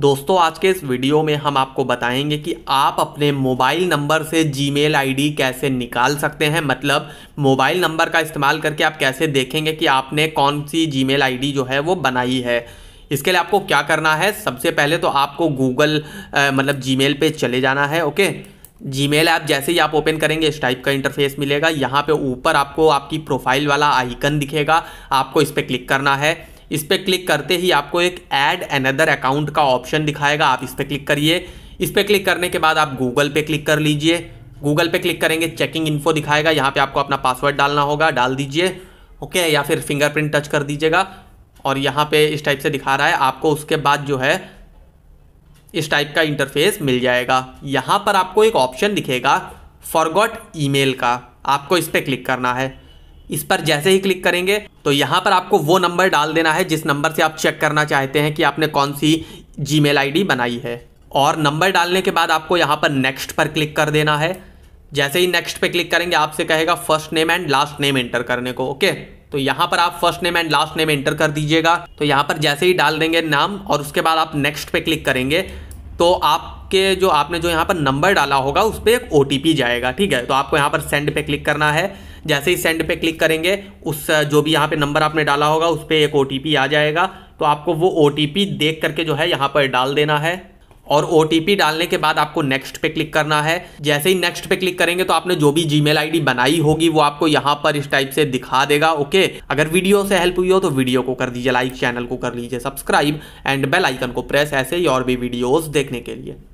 दोस्तों आज के इस वीडियो में हम आपको बताएंगे कि आप अपने मोबाइल नंबर से जीमेल आईडी कैसे निकाल सकते हैं मतलब मोबाइल नंबर का इस्तेमाल करके आप कैसे देखेंगे कि आपने कौन सी जीमेल आईडी जो है वो बनाई है इसके लिए आपको क्या करना है सबसे पहले तो आपको गूगल मतलब जीमेल पे चले जाना है ओके जीमेल ऐप जैसे ही आप ओपन करेंगे इस टाइप का इंटरफेस मिलेगा यहाँ पे ऊपर आपको आपकी प्रोफाइल वाला आइकन दिखेगा आपको इस पर क्लिक करना है इस पर क्लिक करते ही आपको एक ऐड अदर अकाउंट का ऑप्शन दिखाएगा आप इस पर क्लिक करिए इस पर क्लिक करने के बाद आप गूगल पे क्लिक कर लीजिए गूगल पे क्लिक करेंगे चेकिंग इन्फो दिखाएगा यहाँ पे आपको अपना पासवर्ड डालना होगा डाल दीजिए ओके या फिर फिंगरप्रिंट टच कर दीजिएगा और यहाँ पे इस टाइप से दिखा रहा है आपको उसके बाद जो है इस टाइप का इंटरफेस मिल जाएगा यहाँ पर आपको एक ऑप्शन दिखेगा फॉरगॉट ईमेल का आपको इस पर क्लिक करना है इस पर जैसे ही क्लिक करेंगे तो यहाँ पर आपको वो नंबर डाल देना है जिस नंबर से आप चेक करना चाहते हैं कि आपने कौन सी जी मेल बनाई है और नंबर डालने के बाद आपको यहाँ पर नेक्स्ट पर क्लिक कर देना है जैसे ही नेक्स्ट पे क्लिक करेंगे आपसे कहेगा first name and last name enter करने को ओके तो यहाँ पर आप first name and last name enter कर दीजिएगा तो यहाँ पर जैसे ही डाल देंगे नाम और उसके बाद आप नेक्स्ट पे क्लिक करेंगे तो आपके जो आपने जो यहाँ पर नंबर डाला होगा उस पर एक ओ जाएगा ठीक है तो आपको यहाँ पर सेंड पे क्लिक करना है जैसे ही सेंड पे क्लिक करेंगे उस जो भी यहाँ पे नंबर आपने डाला होगा उस पर एक ओ आ जाएगा तो आपको वो ओ देख करके जो है यहाँ पर डाल देना है और ओ डालने के बाद आपको नेक्स्ट पे क्लिक करना है जैसे ही नेक्स्ट पे क्लिक करेंगे तो आपने जो भी जी मेल बनाई होगी वो आपको यहाँ पर इस टाइप से दिखा देगा ओके अगर वीडियो से हेल्प हुई हो तो वीडियो को कर दीजिए लाइक चैनल को कर लीजिए सब्सक्राइब एंड बेल आइकन को प्रेस ऐसे ही और भी वीडियोस देखने के लिए